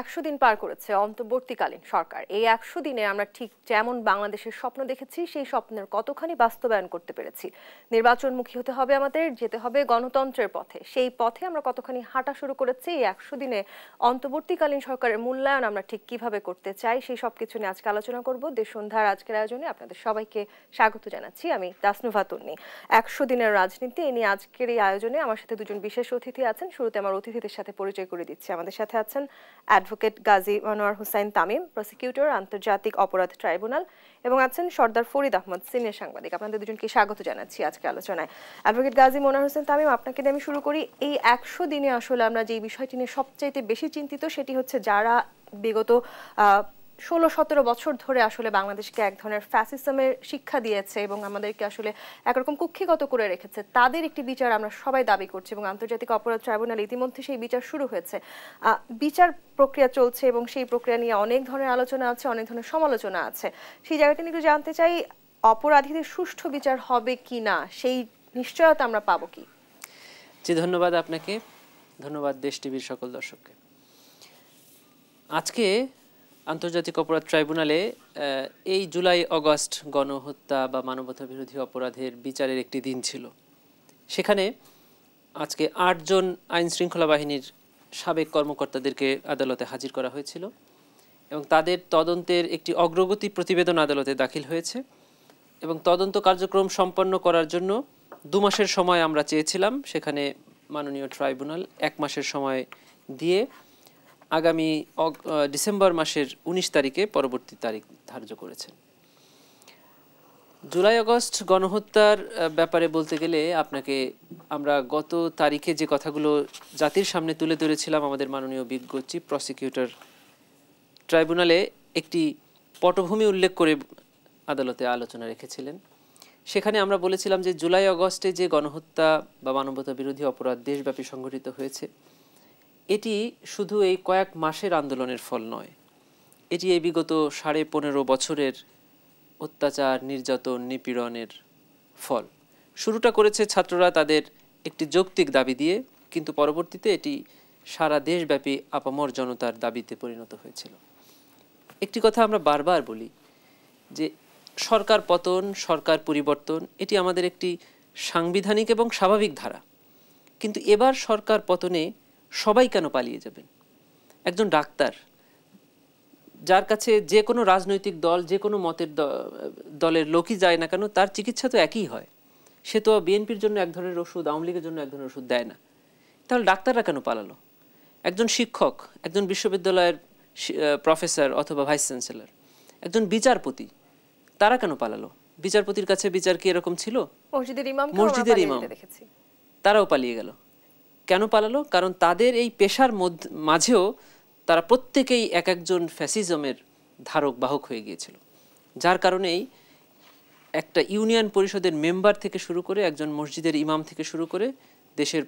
একশো দিন পার করেছে অন্তর্বর্তীকালীন সরকার এই একশো দিনে আমরা ঠিক যেমন বাংলাদেশের স্বপ্ন দেখেছি সেই স্বপ্নের কতখানি বাস্তবায়ন করতে পেরেছি নির্বাচনমুখী হতে হবে আমাদের যেতে হবে গণতন্ত্রের পথে সেই পথে আমরা কতখানি হাঁটা শুরু করেছি এই একশো দিনে অন্তর্বর্তীকালীন সরকারের মূল্যায়ন আমরা ঠিক কিভাবে করতে চাই সেই সব কিছু নিয়ে আজকে আলোচনা করবো দেশ সন্ধ্যার আজকের আয়োজনে আপনাদের সবাইকে স্বাগত জানাচ্ছি আমি দাসনুভা তুন্নি একশো দিনের রাজনীতি এ নিয়ে আজকের এই আয়োজনে আমার সাথে দুজন বিশেষ অতিথি আছেন শুরুতে আমার অতিথিদের সাথে পরিচয় করে দিচ্ছি আমাদের সাথে আছেন অ্যাডভোকেট গাজী আনোয়ার হুসাইন তামিম প্রসিকিউটর আন্তর্জাতিক অপরাধ ট্রাইব্যুনাল এবং আছেন সর্দার ফরিদ আহমদ সিনিয়র সাংবাদিক আপনাদের দুজনকে স্বাগত জানাচ্ছি আজকে আলোচনায় অ্যাডভোকেট গাজী মোনার হোসেন তামিম আপনাকে আমি শুরু করি এই একশো দিনে আসলে আমরা যে বিষয়টি নিয়ে সবচাইতে বেশি চিন্তিত সেটি হচ্ছে যারা বিগত ষোলো সতেরো বছর ধরে আসলে বাংলাদেশকে এক ধরনের ফ্যাসিসমের শিক্ষা দিয়েছে এবং আমাদেরকে আসলে একরকম কুক্ষিগত করে রেখেছে তাদের একটি বিচার আমরা সবাই দাবি করছি এবং আন্তর্জাতিক অপরাধ ট্রাইব্যুনাল ইতিমধ্যে সেই বিচার শুরু হয়েছে বিচার প্রক্রিয়া চলছে এবং সেই প্রক্রিয়া নিয়ে অনেক ধরনের আলোচনা আছে অনেক ধরনের সমালোচনা আছে সেই জায়গাটা নিয়ে জানতে চাই অপরাধীদের সুষ্ঠু বিচার হবে কি না সেই নিশ্চয়তা আমরা পাবো কি জি ধন্যবাদ আপনাকে ধন্যবাদ দেশ টিভির সকল দর্শককে আজকে আন্তর্জাতিক অপরাধ ট্রাইব্যুনালে এই জুলাই অগস্ট গণহত্যা বা মানবতা বিরোধী অপরাধের বিচারের একটি দিন ছিল সেখানে আজকে আটজন আইন শৃঙ্খলা বাহিনীর সাবেক কর্মকর্তাদেরকে আদালতে হাজির করা হয়েছিল এবং তাদের তদন্তের একটি অগ্রগতি প্রতিবেদন আদালতে দাখিল হয়েছে এবং তদন্ত কার্যক্রম সম্পন্ন করার জন্য দু মাসের সময় আমরা চেয়েছিলাম সেখানে মাননীয় ট্রাইব্যুনাল এক মাসের সময় দিয়ে আগামী ডিসেম্বর মাসের ১৯ তারিখে পরবর্তী তারিখ ধার্য করেছেন জুলাই আগস্ট গণহত্যার ব্যাপারে বলতে গেলে আপনাকে আমরা গত তারিখে যে কথাগুলো জাতির সামনে তুলে ধরেছিলাম আমাদের মাননীয় বিজ্ঞ চিফ প্রসিকিউটর ট্রাইব্যুনালে একটি পটভূমি উল্লেখ করে আদালতে আলোচনা রেখেছিলেন সেখানে আমরা বলেছিলাম যে জুলাই আগস্টে যে গণহত্যা বা মানবতা বিরোধী অপরাধ দেশব্যাপী সংঘটিত হয়েছে এটি শুধু এই কয়েক মাসের আন্দোলনের ফল নয় এটি এই বিগত সাড়ে পনেরো বছরের অত্যাচার নির্যাতন নিপীড়নের ফল শুরুটা করেছে ছাত্ররা তাদের একটি যৌক্তিক দাবি দিয়ে কিন্তু পরবর্তীতে এটি সারা দেশব্যাপী আপামর জনতার দাবিতে পরিণত হয়েছিল একটি কথা আমরা বারবার বলি যে সরকার পতন সরকার পরিবর্তন এটি আমাদের একটি সাংবিধানিক এবং স্বাভাবিক ধারা কিন্তু এবার সরকার পতনে সবাই কেন পালিয়ে যাবেন একজন ডাক্তার যার কাছে যে কোনো রাজনৈতিক দল যে কোনো মতের দলের লোকই যায় না কেন তার চিকিৎসা তো একই হয় সে তো বিএনপির জন্য এক ধরনের ওষুধ আওয়ামী লীগের জন্য এক ধরনের ওষুধ দেয় না তাহলে ডাক্তাররা কেন পালালো একজন শিক্ষক একজন বিশ্ববিদ্যালয়ের প্রফেসর অথবা ভাইস চ্যান্সেলার একজন বিচারপতি তারা কেন পালালো বিচারপতির কাছে বিচার কি এরকম ছিল মসজিদের ইমাম তারাও পালিয়ে গেল কেন পালালো কারণ তাদের এই পেশার মাঝেও তারা প্রত্যেকেই এক একজন ফ্যাসিজমের ধারক বাহক হয়ে গিয়েছিল যার কারণেই একটা ইউনিয়ন পরিষদের মেম্বার থেকে শুরু করে একজন মসজিদের ইমাম থেকে শুরু করে দেশের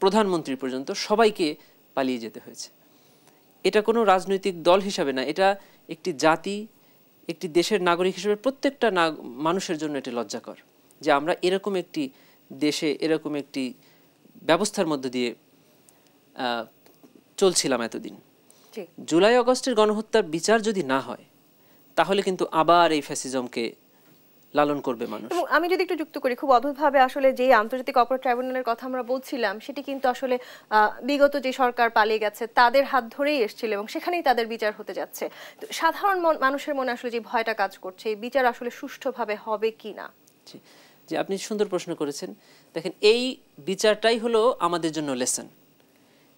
প্রধানমন্ত্রী পর্যন্ত সবাইকে পালিয়ে যেতে হয়েছে এটা কোনো রাজনৈতিক দল হিসাবে না এটা একটি জাতি একটি দেশের নাগরিক হিসেবে প্রত্যেকটা মানুষের জন্য এটি লজ্জাকর যে আমরা এরকম একটি দেশে এরকম একটি ব্যবস্থার মধ্য দিয়ে চলছিলাম এতদিন জুলাই অগস্টের গণহত্যার বিচার যদি না হয় তাহলে কিন্তু আবার এই ফ্যাসিজমকে লালন করবে মানুষ এবং আমি যদি একটু যুক্ত করি খুব অদ্ভুতভাবে আসলে যে আন্তর্জাতিক অপরাধ ট্রাইব্যুনালের কথা আমরা বলছিলাম সেটি কিন্তু আসলে বিগত যে সরকার পালিয়ে গেছে তাদের হাত ধরেই এসেছিল এবং সেখানেই তাদের বিচার হতে যাচ্ছে তো সাধারণ মানুষের মনে আসলে যে ভয়টা কাজ করছে এই বিচার আসলে সুষ্ঠুভাবে হবে কি না যে আপনি সুন্দর প্রশ্ন করেছেন দেখেন এই বিচারটাই হলো আমাদের জন্য লেসন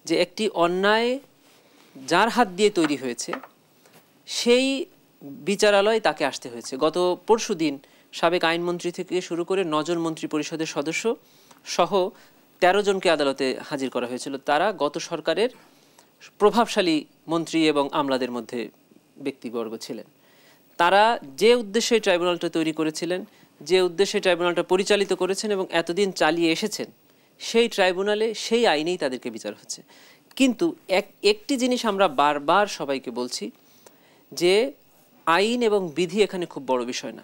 যে একটি অন্যায় যার হাত দিয়ে তৈরি হয়েছে সেই বিচারালয় তাকে আসতে হয়েছে গত পরশু দিন সাবেক আইনমন্ত্রী থেকে শুরু করে নজন মন্ত্রী পরিষদের সদস্য সহ ১৩ জনকে আদালতে হাজির করা হয়েছিল তারা গত সরকারের প্রভাবশালী মন্ত্রী এবং আমলাদের মধ্যে ব্যক্তিবর্গ ছিলেন তারা যে উদ্দেশ্যে ট্রাইব্যুনালটা তৈরি করেছিলেন যে উদ্দেশ্যে ট্রাইব্যুনালটা পরিচালিত করেছেন এবং এতদিন চালিয়ে এসেছেন সেই ট্রাইব্যুনালে সেই আইনেই তাদেরকে বিচার হচ্ছে কিন্তু এক একটি জিনিস আমরা বারবার সবাইকে বলছি যে আইন এবং বিধি এখানে খুব বড় বিষয় না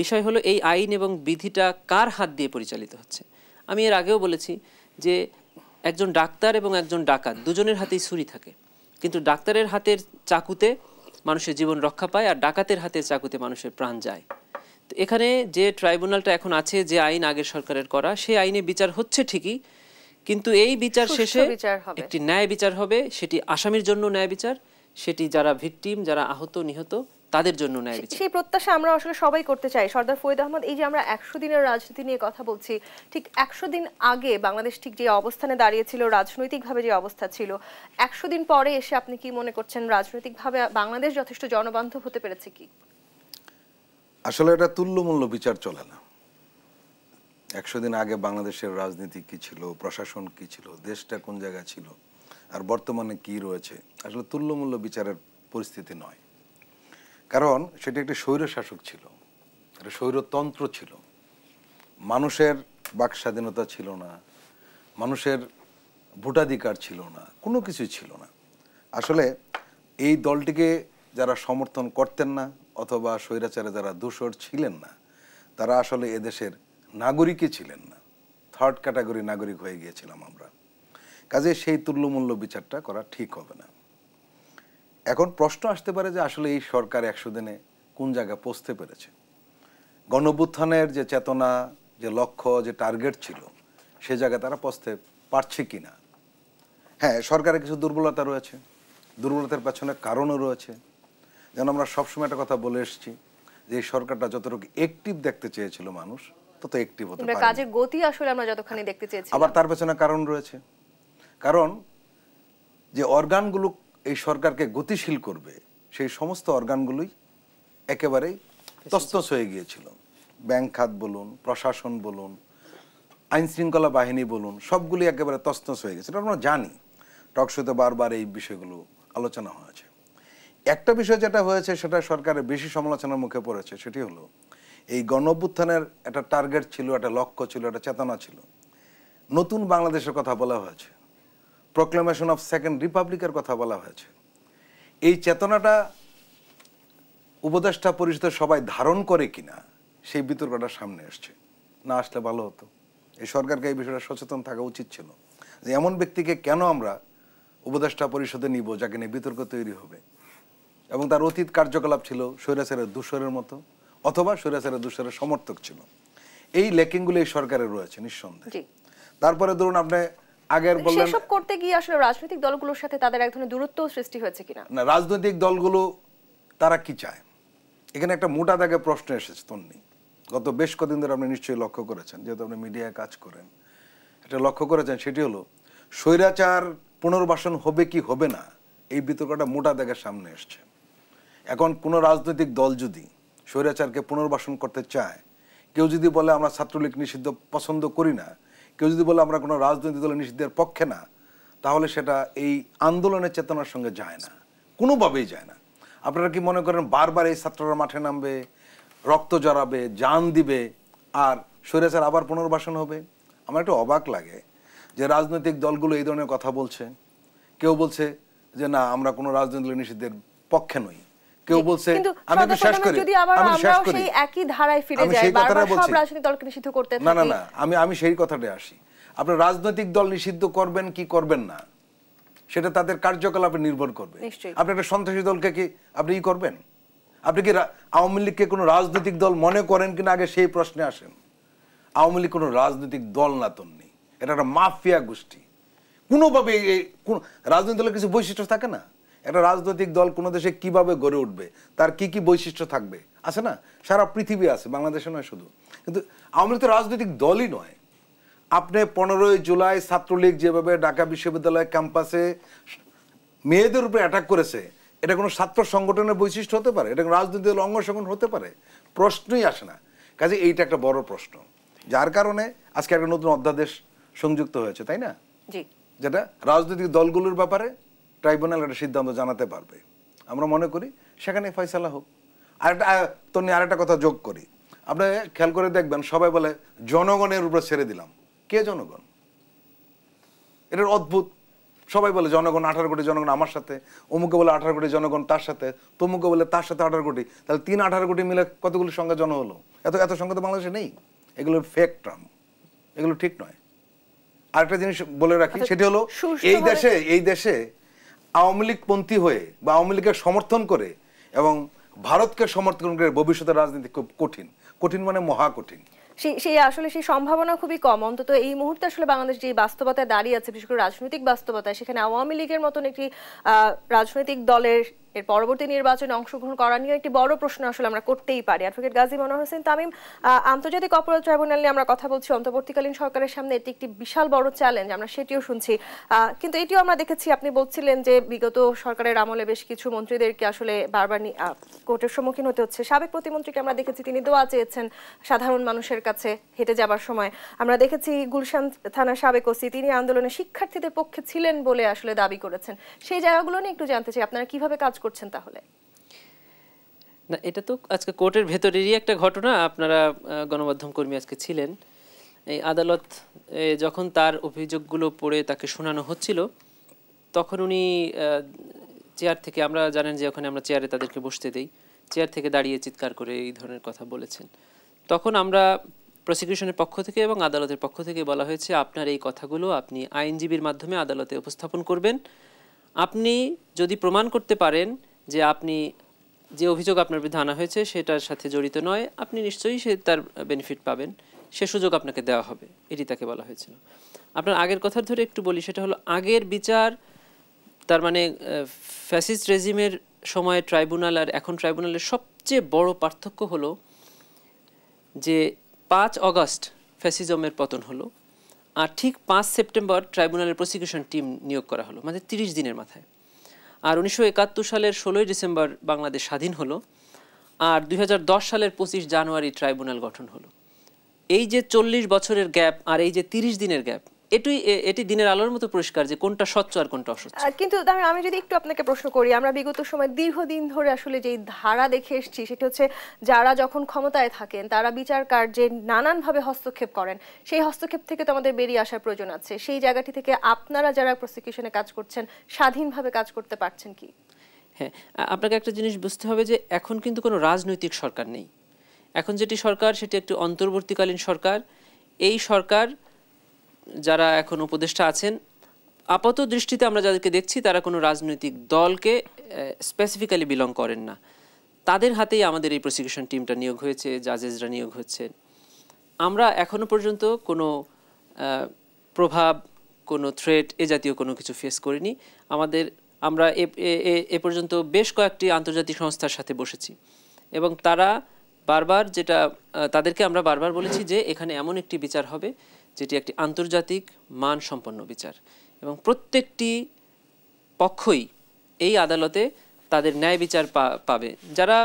বিষয় হলো এই আইন এবং বিধিটা কার হাত দিয়ে পরিচালিত হচ্ছে আমি এর আগেও বলেছি যে একজন ডাক্তার এবং একজন ডাকাত দুজনের হাতেই ছুরি থাকে কিন্তু ডাক্তারের হাতের চাকুতে মানুষের জীবন রক্ষা পায় আর ডাকাতের হাতের চাকুতে মানুষের প্রাণ যায় এখানে যে ট্রাইব্যুনালটা এখন আছে যে আইন আগের সরকারের করা সেই আইনে বিচার হচ্ছে ঠিকই কিন্তু এই বিচার শেষে একটি ন্যায় বিচার হবে সেটি আসামির জন্য ন্যায় বিচার সেটি যারা ভিকটিম যারা আহত নিহত তাদের জন্য সেই প্রত্যাশা আমরা আসলে সবাই করতে চাই সর্দার ফৈদ আহমদ এই যে আমরা একশো দিনের রাজনীতি নিয়ে কথা বলছি ঠিক একশো দিন আগে বাংলাদেশ ঠিক যে অবস্থানে দাঁড়িয়েছিল রাজনৈতিকভাবে যে অবস্থা ছিল একশো দিন পরে এসে আপনি কি মনে করছেন রাজনৈতিকভাবে বাংলাদেশ যথেষ্ট জনবান্ধব হতে পেরেছে কি আসলে এটা তুল্যমূল্য বিচার চলে না একশো দিন আগে বাংলাদেশের রাজনীতি কি ছিল প্রশাসন কি ছিল দেশটা কোন জায়গায় ছিল আর বর্তমানে কি রয়েছে আসলে তুল্যমূল্য বিচারের পরিস্থিতি নয় কারণ সেটা একটি স্বৈর শাসক ছিল একটা স্বৈরতন্ত্র ছিল মানুষের বাক স্বাধীনতা ছিল না মানুষের ভোটাধিকার ছিল না কোনো কিছুই ছিল না আসলে এই দলটিকে যারা সমর্থন করতেন না অথবা স্বৈরাচারে যারা দূষর ছিলেন না তারা আসলে এদেশের নাগরিকই ছিলেন না থার্ড ক্যাটাগরি নাগরিক হয়ে গিয়েছিলাম আমরা কাজে সেই তুল্যমূল্য বিচারটা করা ঠিক হবে না এখন প্রশ্ন আসতে পারে যে আসলে এই সরকার একশো দিনে কোন জায়গায় পৌঁছতে পেরেছে গণবুত্থানের যে চেতনা যে লক্ষ্য যে টার্গেট ছিল সে জায়গায় তারা পৌঁছতে পারছে কি না হ্যাঁ সরকারের কিছু দুর্বলতা রয়েছে দুর্বলতার পেছনে কারণও রয়েছে যেন আমরা সবসময় একটা কথা বলে এসেছি যে সরকারটা যতটুকু একটিভ দেখতে চেয়েছিল মানুষ তত একটিভ হতে কাজের গতি আসলে আমরা যতখানি দেখতে চেয়েছি আবার তার পেছনে কারণ রয়েছে কারণ যে অর্গানগুলো এই সরকারকে গতিশীল করবে সেই সমস্ত অর্গানগুলোই একেবারেই তস্তস হয়ে গিয়েছিল ব্যাংক খাত বলুন প্রশাসন বলুন আইন শৃঙ্খলা বাহিনী বলুন সবগুলি একেবারে তস্তস হয়ে গেছে এটা আমরা জানি টকশোতে বারবার এই বিষয়গুলো আলোচনা হয়েছে একটা বিষয় যেটা হয়েছে সেটা সরকারের বেশি সমালোচনার মুখে পড়েছে সেটি হলো এই গণ একটা টার্গেট ছিল একটা লক্ষ্য ছিল একটা চেতনা ছিল নতুন বাংলাদেশের কথা বলা হয়েছে প্রক্লেমেশন অফ সেকেন্ড রিপাবলিকের কথা বলা হয়েছে এই চেতনাটা উপদেষ্টা পরিষদের সবাই ধারণ করে কিনা সেই বিতর্কটা সামনে এসছে না আসলে ভালো হতো এই সরকারকে এই বিষয়টা সচেতন থাকা উচিত ছিল যে এমন ব্যক্তিকে কেন আমরা উপদেষ্টা পরিষদে নিব যাকে নিয়ে বিতর্ক তৈরি হবে এবং তার অতীত কার্যকলাপ ছিল স্বৈরাচারের দূষরের মতো অথবা স্বৈরাচারের দূষরের সমর্থক ছিল এই লেকিংগুলো এই সরকারের রয়েছে নিঃসন্দেহে তারপরে ধরুন আপনি আগের বললেন সেসব করতে গিয়ে আসলে রাজনৈতিক দলগুলোর সাথে তাদের এক ধরনের দূরত্ব সৃষ্টি হয়েছে কিনা না রাজনৈতিক দলগুলো তারা কি চায় এখানে একটা মোটা দাগে প্রশ্ন এসেছে তন্নি গত বেশ কদিন ধরে আপনি নিশ্চয়ই লক্ষ্য করেছেন যেহেতু আপনি মিডিয়ায় কাজ করেন এটা লক্ষ্য করেছেন সেটি হলো স্বৈরাচার পুনর্বাসন হবে কি হবে না এই বিতর্কটা মোটা দাগের সামনে এসছে এখন কোনো রাজনৈতিক দল যদি স্বৈরাচারকে পুনর্বাসন করতে চায় কেউ যদি বলে আমরা ছাত্রলীগ নিষিদ্ধ পছন্দ করি না কেউ যদি বলে আমরা কোনো রাজনৈতিক দল নিষিদ্ধের পক্ষে না তাহলে সেটা এই আন্দোলনের চেতনার সঙ্গে যায় না কোনোভাবেই যায় না আপনারা কি মনে করেন বারবার এই ছাত্ররা মাঠে নামবে রক্ত জড়াবে যান দিবে আর স্বৈরাচার আবার পুনর্বাসন হবে আমার একটু অবাক লাগে যে রাজনৈতিক দলগুলো এই ধরনের কথা বলছে কেউ বলছে যে না আমরা কোনো রাজনৈতিক নিষিদ্ধের পক্ষে নই কেউ বলছে আমি বিশ্বাস করি আমি বিশ্বাস করি সেই একই ধারায় ফিরে যাই বারবার সব রাজনৈতিক দলকে নিষিদ্ধ করতে থাকি না না না আমি আমি সেই কথাটাই আসি আপনি রাজনৈতিক দল নিষিদ্ধ করবেন কি করবেন না সেটা তাদের কার্যকলাপে নির্ভর করবে আপনি একটা সন্ত্রাসী দলকে কি আপনি ই করবেন আপনি কি আওয়ামী লীগকে কোনো রাজনৈতিক দল মনে করেন কিনা আগে সেই প্রশ্নে আসেন আওয়ামী লীগ কোনো রাজনৈতিক দল না তন্নি এটা একটা মাফিয়া গোষ্ঠী কোনোভাবে কোন রাজনৈতিক দলের কিছু বৈশিষ্ট্য থাকে না একটা রাজনৈতিক দল কোনো দেশে কিভাবে গড়ে উঠবে তার কি কি বৈশিষ্ট্য থাকবে আছে না সারা পৃথিবী আছে বাংলাদেশে নয় শুধু কিন্তু আওয়ামী তো রাজনৈতিক দলই নয় আপনি পনেরোই জুলাই ছাত্রলীগ যেভাবে ঢাকা বিশ্ববিদ্যালয় ক্যাম্পাসে মেয়েদের উপরে অ্যাটাক করেছে এটা কোনো ছাত্র সংগঠনের বৈশিষ্ট্য হতে পারে এটা রাজনৈতিক দল অঙ্গ সংগঠন হতে পারে প্রশ্নই আসে না কাজে এইটা একটা বড় প্রশ্ন যার কারণে আজকে একটা নতুন অধ্যাদেশ সংযুক্ত হয়েছে তাই না যেটা রাজনৈতিক দলগুলোর ব্যাপারে ট্রাইব্যুনাল একটা সিদ্ধান্ত জানাতে পারবে আমরা মনে করি সেখানে ফয়সালা হোক আরেকটা তো নিয়ে আরেকটা কথা যোগ করি আপনি খেয়াল করে দেখবেন সবাই বলে জনগণের উপরে ছেড়ে দিলাম কে জনগণ এটার অদ্ভুত সবাই বলে জনগণ আঠারো কোটি জনগণ আমার সাথে অমুকে বলে আঠারো কোটি জনগণ তার সাথে তমুকে বলে তার সাথে আঠারো কোটি তাহলে তিন আঠারো কোটি মিলে কতগুলো সংখ্যা জন হলো এত এত সংখ্যা তো বাংলাদেশে নেই এগুলো ফেক ট্রাম এগুলো ঠিক নয় আরেকটা জিনিস বলে রাখি আচ্ছা, সেটি হলো এই দেশে এই দেশে আওয়ামী লীগপন্থী হয়ে বা আওয়ামী লীগের সমর্থন করে এবং ভারতকে সমর্থন করে ভবিষ্যতের রাজনীতি খুব কঠিন কঠিন মানে মহা কঠিন সেই আসলে সেই সম্ভাবনা খুবই কম অন্তত এই মুহূর্তে আসলে বাংলাদেশ যে বাস্তবতায় দাঁড়িয়ে আছে বিশেষ করে রাজনৈতিক বাস্তবতায় সেখানে আওয়ামী লীগের মতন একটি রাজনৈতিক দলের এর পরবর্তী নির্বাচনে অংশগ্রহণ করা নিয়ে একটি বড় প্রশ্ন আসলে আমরা করতেই পারি অ্যাডভোকেট গাজী মনোহর হোসেন তামিম আন্তর্জাতিক অপরাধ ট্রাইব্যুনাল নিয়ে আমরা কথা বলছি অন্তর্বর্তীকালীন সরকারের সামনে এটি একটি বিশাল বড় চ্যালেঞ্জ আমরা সেটিও শুনছি কিন্তু এটিও আমরা দেখেছি আপনি বলছিলেন যে বিগত সরকারের আমলে বেশ কিছু মন্ত্রীদেরকে আসলে বারবার কোর্টের সম্মুখীন হতে হচ্ছে সাবেক প্রতিমন্ত্রীকে আমরা দেখেছি তিনি দোয়া চেয়েছেন সাধারণ মানুষের কাছে হেঁটে যাবার সময় আমরা দেখেছি গুলশান থানার সাবেক ওসি তিনি আন্দোলনে শিক্ষার্থীদের পক্ষে ছিলেন বলে আসলে দাবি করেছেন সেই জায়গাগুলো নিয়ে একটু জানতে চাই আপনারা কিভাবে কাজ করছেন তাহলে না এটা তো আজকে কোর্টের ভেতরেরই একটা ঘটনা আপনারা গণমাধ্যম কর্মী আজকে ছিলেন এই আদালত যখন তার অভিযোগগুলো পড়ে তাকে শোনানো হচ্ছিল তখন উনি চেয়ার থেকে আমরা জানেন যে ওখানে আমরা চেয়ারে তাদেরকে বসতে দেই চেয়ার থেকে দাঁড়িয়ে চিৎকার করে এই ধরনের কথা বলেছেন তখন আমরা প্রসিকিউশনের পক্ষ থেকে এবং আদালতের পক্ষ থেকে বলা হয়েছে আপনার এই কথাগুলো আপনি আইনজীবীর মাধ্যমে আদালতে উপস্থাপন করবেন আপনি যদি প্রমাণ করতে পারেন যে আপনি যে অভিযোগ আপনার বিরুদ্ধে আনা হয়েছে সেটার সাথে জড়িত নয় আপনি নিশ্চয়ই সে তার বেনিফিট পাবেন সে সুযোগ আপনাকে দেওয়া হবে এটি তাকে বলা হয়েছিল আপনার আগের কথা ধরে একটু বলি সেটা হলো আগের বিচার তার মানে ফ্যাসিস্ট রেজিমের সময়ে ট্রাইব্যুনাল আর এখন ট্রাইব্যুনালের সবচেয়ে বড় পার্থক্য হলো যে পাঁচ অগস্ট ফ্যাসিজমের পতন হলো আর ঠিক পাঁচ সেপ্টেম্বর ট্রাইব্যুনালের প্রসিকিউশন টিম নিয়োগ করা হলো মানে তিরিশ দিনের মাথায় আর উনিশশো একাত্তর সালের ষোলোই ডিসেম্বর বাংলাদেশ স্বাধীন হলো আর দুই সালের পঁচিশ জানুয়ারি ট্রাইব্যুনাল গঠন হলো এই যে চল্লিশ বছরের গ্যাপ আর এই যে তিরিশ দিনের গ্যাপ এটুই এটি দিনের আলোর মতো পরিষ্কার যে কোনটা স্বচ্ছ আর কোনটা অস্বচ্ছ কিন্তু আমি যদি একটু আপনাকে প্রশ্ন করি আমরা বিগত সময় দীর্ঘদিন ধরে আসলে যেই ধারা দেখে এসেছি সেটা হচ্ছে যারা যখন ক্ষমতায় থাকেন তারা বিচার কার্যে নানানভাবে হস্তক্ষেপ করেন সেই হস্তক্ষেপ থেকে তো আমাদের বেরিয়ে আসার প্রয়োজন আছে সেই জায়গাটি থেকে আপনারা যারা প্রসিকিউশনে কাজ করছেন স্বাধীনভাবে কাজ করতে পারছেন কি হ্যাঁ আপনাকে একটা জিনিস বুঝতে হবে যে এখন কিন্তু কোনো রাজনৈতিক সরকার নেই এখন যেটি সরকার সেটি একটি অন্তর্বর্তীকালীন সরকার এই সরকার যারা এখন উপদেষ্টা আছেন আপাত দৃষ্টিতে আমরা যাদেরকে দেখছি তারা কোনো রাজনৈতিক দলকে স্পেসিফিক্যালি বিলং করেন না তাদের হাতেই আমাদের এই প্রসিকিউশন টিমটা নিয়োগ হয়েছে জাজেসরা নিয়োগ হচ্ছে আমরা এখনও পর্যন্ত কোনো প্রভাব কোনো থ্রেট এ জাতীয় কোনো কিছু ফেস করিনি আমাদের আমরা এ পর্যন্ত বেশ কয়েকটি আন্তর্জাতিক সংস্থার সাথে বসেছি এবং তারা বারবার যেটা তাদেরকে আমরা বারবার বলেছি যে এখানে এমন একটি বিচার হবে যেটি একটি আন্তর্জাতিক মান সম্পন্ন বিচার এবং প্রত্যেকটি পক্ষই এই আদালতে তাদের ন্যায় বিচার পাবে যারা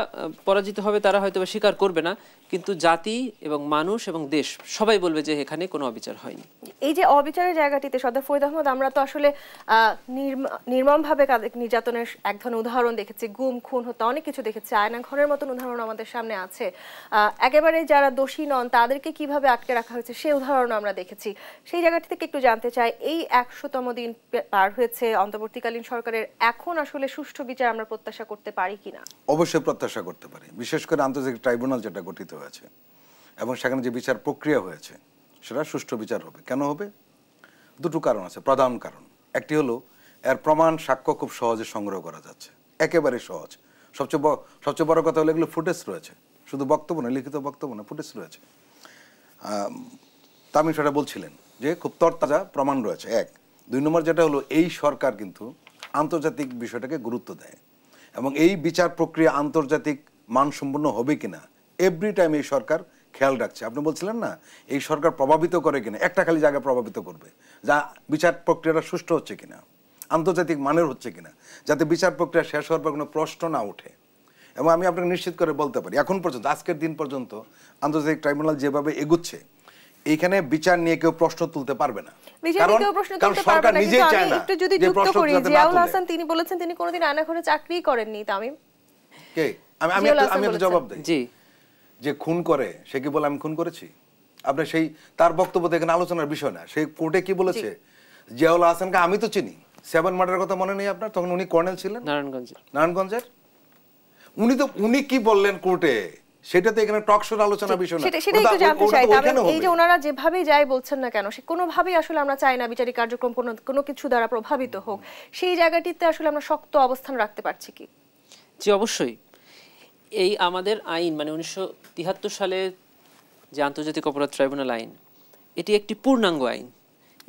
পরাজিত হবে তারা হয়তো স্বীকার করবে না কিন্তু জাতি এবং মানুষ এবং দেশ সবাই বলবে যে এখানে কোনো অবিচার হয়নি এই যে অবিচারের জায়গাটিতে সদর ফরিদ আহমদ আমরা তো আসলে নির্মমভাবে নির্যাতনের এক ধরনের উদাহরণ দেখেছি গুম খুন হত্যা অনেক কিছু দেখেছি আয়না ঘরের মতন উদাহরণ আমাদের সামনে আছে একেবারে যারা দোষী নন তাদেরকে কিভাবে আটকে রাখা হয়েছে সেই উদাহরণ আমরা দেখেছি সেই জায়গাটি থেকে একটু জানতে চাই এই একশোতম দিন পার হয়েছে অন্তর্বর্তীকালীন সরকারের এখন আসলে সুষ্ঠু বিচার আমরা প্রত্যাশা করতে পারি কিনা অবশ্যই প্রত্যাশা করতে পারি বিশেষ করে আন্তর্জাতিক ট্রাইব্যুনাল যেটা গঠিত হয়েছে এবং সেখানে যে বিচার প্রক্রিয়া হয়েছে সেটা সুষ্ঠু বিচার হবে কেন হবে দুটো কারণ আছে প্রধান কারণ একটি হলো এর প্রমাণ সাক্ষ্য খুব সহজে সংগ্রহ করা যাচ্ছে একেবারে সহজ সবচেয়ে সবচেয়ে বড় কথা হলো এগুলো ফুটেজ রয়েছে শুধু বক্তব্য না লিখিত বক্তব্য না ফুটেজ রয়েছে তামিম সেটা বলছিলেন যে খুব তরতাজা প্রমাণ রয়েছে এক দুই নম্বর যেটা হলো এই সরকার কিন্তু আন্তর্জাতিক বিষয়টাকে গুরুত্ব দেয় এবং এই বিচার প্রক্রিয়া আন্তর্জাতিক মানসম্পন্ন হবে কিনা এভরি টাইম এই সরকার খেয়াল রাখছে আপনি বলছিলেন না এই সরকার প্রভাবিত করে কিনা একটা খালি জায়গা প্রভাবিত করবে যা বিচার প্রক্রিয়াটা সুষ্ঠু হচ্ছে কিনা আন্তর্জাতিক মানের হচ্ছে কিনা যাতে বিচার প্রক্রিয়া শেষ হওয়ার পর কোনো প্রশ্ন না ওঠে এবং আমি আপনাকে নিশ্চিত করে বলতে পারি এখন পর্যন্ত আজকের দিন পর্যন্ত আন্তর্জাতিক ট্রাইব্যুনাল যেভাবে এগুচ্ছে এইখানে বিচার নিয়ে কেউ প্রশ্ন তুলতে পারবে না তিনি বলেছেন তিনি কোনোদিন আয়নাঘরে চাকরি করেননি তামিম আমি আমি জবাব দেই যে খুন করে সে কি বলে আমি খুন করেছি আপনার সেই তার বক্তব্য দেখেন আলোচনার বিষয় না সেই কোর্টে কি বলেছে জিয়াউল হাসানকে আমি তো চিনি সেভেন মার্ডারের কথা মনে নেই আপনার তখন উনি কর্নেল ছিলেন নারায়ণগঞ্জের নারায়ণগঞ্জের উনি তো উনি কি বললেন কোর্টে সেটা তো এখানে টকশোর আলোচনা বিষয় না জানতে চাই এই যে ওনারা যেভাবে যায় বলছেন না কেন সে কোনোভাবেই আসলে আমরা চাই না বিচারিক কার্যক্রম কোনো কিছু দ্বারা প্রভাবিত হোক সেই জায়গাটিতে আসলে আমরা শক্ত অবস্থান রাখতে পারছি কি জি অবশ্যই এই আমাদের আইন মানে উনিশশো তিয়াত্তর সালে যে আন্তর্জাতিক অপরাধ ট্রাইব্যুনাল আইন এটি একটি পূর্ণাঙ্গ আইন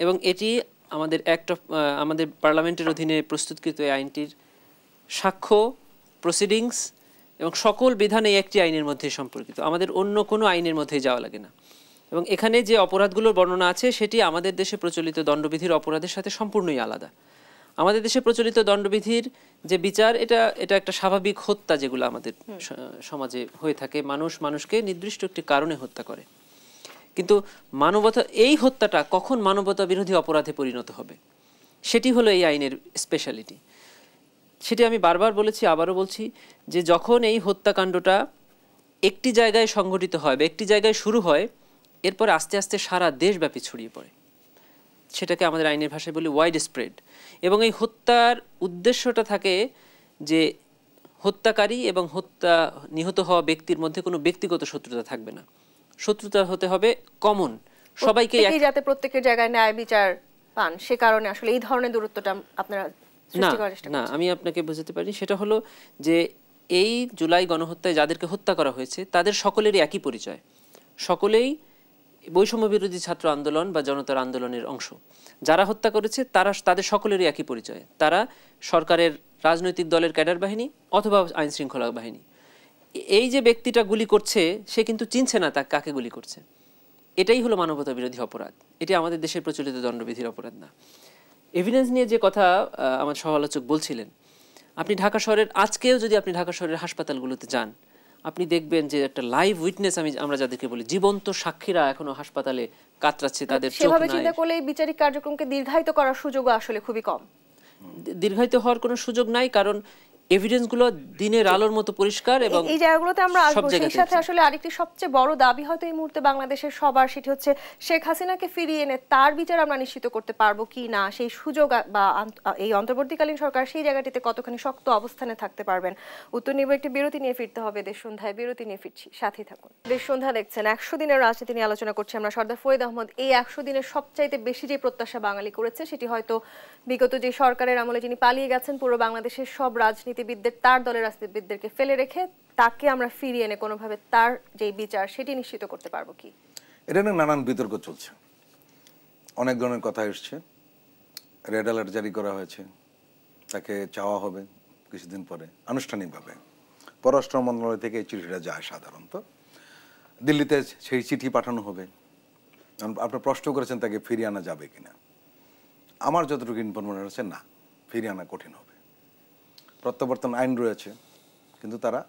এবং এটি আমাদের অ্যাক্ট অফ আমাদের পার্লামেন্টের অধীনে প্রস্তুতকৃত এই আইনটির সাক্ষ্য প্রসিডিংস এবং সকল বিধান এই একটি আইনের মধ্যে সম্পর্কিত আমাদের অন্য কোনো আইনের মধ্যে যাওয়া লাগে না এবং এখানে যে অপরাধগুলোর বর্ণনা আছে সেটি আমাদের দেশে প্রচলিত দণ্ডবিধির অপরাধের সাথে সম্পূর্ণই আলাদা আমাদের দেশে প্রচলিত দণ্ডবিধির যে বিচার এটা এটা একটা স্বাভাবিক হত্যা যেগুলো আমাদের সমাজে হয়ে থাকে মানুষ মানুষকে নির্দিষ্ট একটি কারণে হত্যা করে কিন্তু মানবতা এই হত্যাটা কখন মানবতা বিরোধী অপরাধে পরিণত হবে সেটি হলো এই আইনের স্পেশালিটি সেটি আমি বারবার বলেছি আবারও বলছি যে যখন এই হত্যাকাণ্ডটা একটি জায়গায় সংঘটিত হয় বা একটি জায়গায় শুরু হয় এরপর আস্তে আস্তে সারা দেশব্যাপী ছড়িয়ে পড়ে সেটাকে আমাদের আইনের ভাষায় বলি ওয়াইড স্প্রেড এবং এই হত্যার উদ্দেশ্যটা থাকে যে হত্যাকারী এবং হত্যা নিহত হওয়া ব্যক্তির মধ্যে কোনো ব্যক্তিগত শত্রুতা থাকবে না শত্রুতা হতে হবে কমন সবাইকে যাতে প্রত্যেকের জায়গায় ন্যায় বিচার পান সে কারণে আসলে এই ধরনের দূরত্বটা আপনারা না না আমি আপনাকে বুঝতে পারি সেটা হলো যে এই জুলাই গণহত্যায় যাদেরকে হত্যা করা হয়েছে তাদের সকলেরই একই পরিচয় সকলেই বৈষম্য বিরোধী ছাত্র আন্দোলন বা জনতার আন্দোলনের অংশ যারা হত্যা করেছে তারা তাদের সকলেরই একই পরিচয় তারা সরকারের রাজনৈতিক দলের ক্যাডার বাহিনী অথবা আইন শৃঙ্খলা বাহিনী এই যে ব্যক্তিটা গুলি করছে সে কিন্তু চিনছে না তা কাকে গুলি করছে এটাই হলো মানবতা বিরোধী অপরাধ এটি আমাদের দেশের প্রচলিত দণ্ডবিধির অপরাধ না এভিডেন্স নিয়ে যে কথা আমার সহ আলোচক বলছিলেন আপনি ঢাকা শহরের আজকেও যদি আপনি ঢাকা শহরের হাসপাতালগুলোতে যান আপনি দেখবেন যে একটা লাইভ উইটনেস আমি আমরা যাদেরকে বলি জীবন্ত সাক্ষীরা এখনো হাসপাতালে কাতরাচ্ছে আচ্ছা, তাদের সেভাবে চিন্তা করলে বিচারিক কার্যক্রমকে দীর্ঘায়িত করার সুযোগও আসলে খুবই কম দীর্ঘায়িত হওয়ার কোনো সুযোগ নাই কারণ এভিডেন্সগুলো দিনের আলোর মতো পরিষ্কার এবং এই জায়গাগুলোতে আমরা আসবো সেই সাথে আসলে আরেকটি সবচেয়ে বড় দাবি হয়তো এই মুহূর্তে বাংলাদেশের সবার সেটি হচ্ছে শেখ হাসিনাকে ফিরিয়ে এনে তার বিচার আমরা নিশ্চিত করতে পারবো কি না সেই সুযোগ বা এই অন্তর্বর্তীকালীন সরকার সেই জায়গাটিতে কতখানি শক্ত অবস্থানে থাকতে পারবেন উত্তর নিব একটি বিরতি নিয়ে ফিরতে হবে দেশ সন্ধ্যায় বিরতি নিয়ে ফিরছি সাথেই থাকুন দেশ সন্ধ্যা দেখছেন একশো দিনের রাজনীতি নিয়ে আলোচনা করছি আমরা সর্দার ফরিদ আহমদ এই একশো দিনের সবচাইতে বেশি যে প্রত্যাশা বাঙালি করেছে সেটি হয়তো বিগত যে সরকারের আমলে যিনি পালিয়ে গেছেন পুরো বাংলাদেশের সব রাজনীতি রাজনীতিবিদদের তার দলের রাজনীতিবিদদেরকে ফেলে রেখে তাকে আমরা ফিরিয়ে এনে কোনোভাবে তার যে বিচার সেটি নিশ্চিত করতে পারবো কি এটা নিয়ে নানান বিতর্ক চলছে অনেক ধরনের কথা এসছে রেড অ্যালার্ট জারি করা হয়েছে তাকে চাওয়া হবে কিছুদিন পরে আনুষ্ঠানিকভাবে পররাষ্ট্র মন্ত্রণালয় থেকে এই চিঠিটা যায় সাধারণত দিল্লিতে সেই চিঠি পাঠানো হবে আপনার প্রশ্ন করেছেন তাকে ফিরিয়ে আনা যাবে কিনা আমার যতটুকু ইনফরমেশন আছে না ফিরিয়ে আনা কঠিন হবে প্রত্যাবর্তন আইন রয়েছে কিন্তু তারা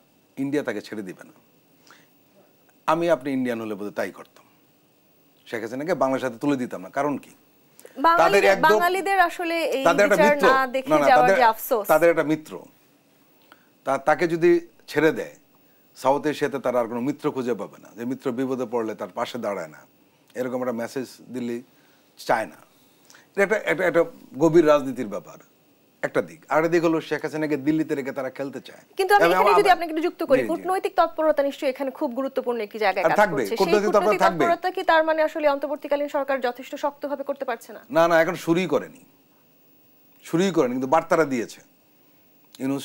ইন্ডিয়া তাকে ছেড়ে দিবে না আমি আপনি ইন্ডিয়ান হলে বোধহয় তাই করতাম শেখ হাসিনাকে বাংলার সাথে তুলে দিতাম না কারণ কি তাদের একটা মিত্র তাকে যদি ছেড়ে দেয় সাউথ এশিয়াতে তারা আর কোনো মিত্র খুঁজে পাবে না যে মিত্র বিপদে পড়লে তার পাশে দাঁড়ায় না এরকম একটা মেসেজ দিল্লি চায় না এটা একটা একটা গভীর রাজনীতির ব্যাপার একটা দিক আর দিক হলো শেখ হাসিনাকে দিল্লিতে রেখে তারা খেলতে চায় কিন্তু আমি এখানে যদি আপনাকে একটু যুক্ত করি কূটনৈতিক তৎপরতা নিশ্চয়ই এখানে খুব গুরুত্বপূর্ণ একটি জায়গা কাজ করছে সেই কূটনৈতিক তৎপরতা থাকবে কি তার মানে আসলে অন্তর্বর্তীকালীন সরকার যথেষ্ট শক্তভাবে করতে পারছে না না না এখন শুরুই করেনি শুরুই করেনি কিন্তু বার্তাটা দিয়েছে ইউনুস